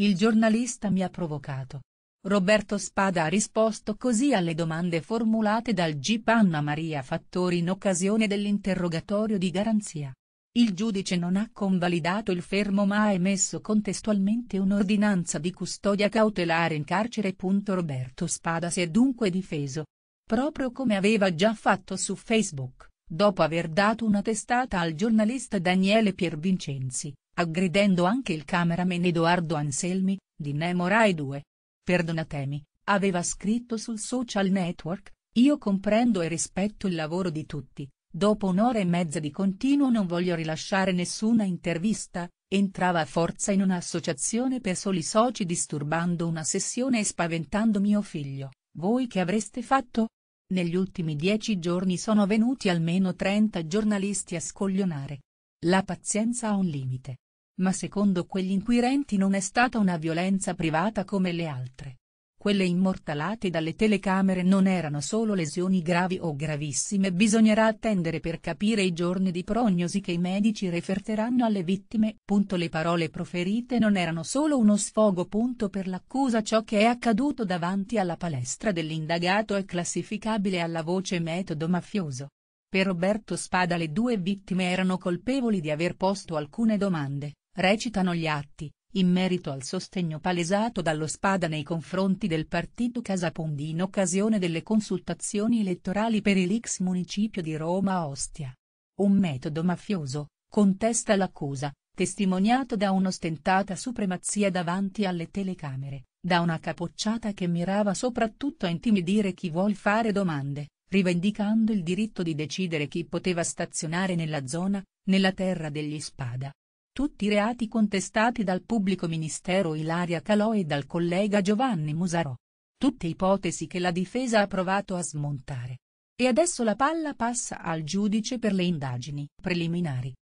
Il giornalista mi ha provocato. Roberto Spada ha risposto così alle domande formulate dal GIP Anna Maria Fattori in occasione dell'interrogatorio di garanzia. Il giudice non ha convalidato il fermo ma ha emesso contestualmente un'ordinanza di custodia cautelare in carcere. Roberto Spada si è dunque difeso. Proprio come aveva già fatto su Facebook, dopo aver dato una testata al giornalista Daniele Piervincenzi, aggredendo anche il cameraman Edoardo Anselmi, di Nemo Rai 2. Perdonatemi, aveva scritto sul social network, io comprendo e rispetto il lavoro di tutti, dopo un'ora e mezza di continuo non voglio rilasciare nessuna intervista, entrava a forza in un'associazione per soli soci disturbando una sessione e spaventando mio figlio, voi che avreste fatto? Negli ultimi dieci giorni sono venuti almeno 30 giornalisti a scoglionare. La pazienza ha un limite. Ma secondo quegli inquirenti non è stata una violenza privata come le altre. Quelle immortalate dalle telecamere non erano solo lesioni gravi o gravissime bisognerà attendere per capire i giorni di prognosi che i medici referteranno alle vittime. Le parole proferite non erano solo uno sfogo. Per l'accusa ciò che è accaduto davanti alla palestra dell'indagato è classificabile alla voce metodo mafioso. Per Roberto Spada le due vittime erano colpevoli di aver posto alcune domande, recitano gli atti, in merito al sostegno palesato dallo Spada nei confronti del partito Casapondi in occasione delle consultazioni elettorali per il ex municipio di Roma Ostia. Un metodo mafioso, contesta l'accusa, testimoniato da un'ostentata supremazia davanti alle telecamere, da una capocciata che mirava soprattutto a intimidire chi vuol fare domande, rivendicando il diritto di decidere chi poteva stazionare nella zona, nella terra degli Spada tutti i reati contestati dal pubblico ministero Ilaria Calò e dal collega Giovanni Musarò. Tutte ipotesi che la difesa ha provato a smontare. E adesso la palla passa al giudice per le indagini preliminari,